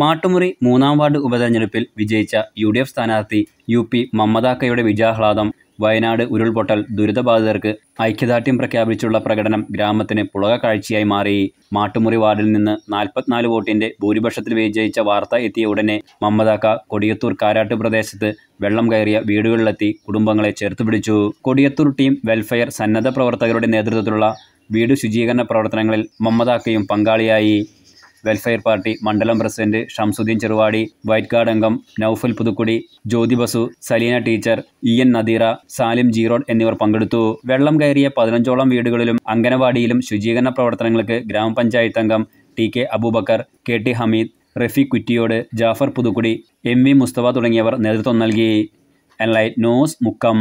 മാട്ടുമുറി മൂന്നാം വാർഡ് ഉപതെരഞ്ഞെടുപ്പിൽ വിജയിച്ച യു ഡി എഫ് സ്ഥാനാർത്ഥി യു പി മമ്മദാക്കയുടെ വിജയാഹ്ലാദം വയനാട് ഉരുൾപൊട്ടൽ ദുരിതബാധിതർക്ക് ഐക്യദാർഢ്യം പ്രഖ്യാപിച്ചുള്ള പ്രകടനം ഗ്രാമത്തിന് പുളക കാഴ്ചയായി മാറി മാട്ടുമുറി വാർഡിൽ നിന്ന് നാൽപ്പത്തിനാല് വോട്ടിന്റെ ഭൂരിപക്ഷത്തിൽ വിജയിച്ച വാർത്ത എത്തിയ ഉടനെ മമ്മദാക്ക കൊടിയത്തൂർ കാരാട്ട് പ്രദേശത്ത് വെള്ളം കയറിയ വീടുകളിലെത്തി കുടുംബങ്ങളെ ചേർത്ത് പിടിച്ചു കൊടിയത്തൂർ ടീം വെൽഫെയർ സന്നദ്ധ പ്രവർത്തകരുടെ നേതൃത്വത്തിലുള്ള വീട് ശുചീകരണ പ്രവർത്തനങ്ങളിൽ മമ്മദാക്കയും പങ്കാളിയായി വെൽഫെയർ പാർട്ടി മണ്ഡലം president Shamsuddin Cheruvadi white card അംഗം Noufal Puthukkudi Jyothi Basu Saleena teacher E N Nadeera Salim Jeerod എന്നിവർ പങ്കെടുത്തു വെള്ളം കയറിയ പതിനഞ്ചോളം വീടുകളിലും അംഗനവാടിയിലും ശുചീകരണ പ്രവർത്തനങ്ങൾക്ക് ഗ്രാമപഞ്ചായത്ത് അംഗം T K Aboobacker K T Hameed Rafeeq Kuttiyod Jafar Puthukkudi M V Musthafa തുടങ്ങിയവർ നേതൃത്വം നൽകി എൻലൈറ്റ് ന്യൂസ് മുക്കം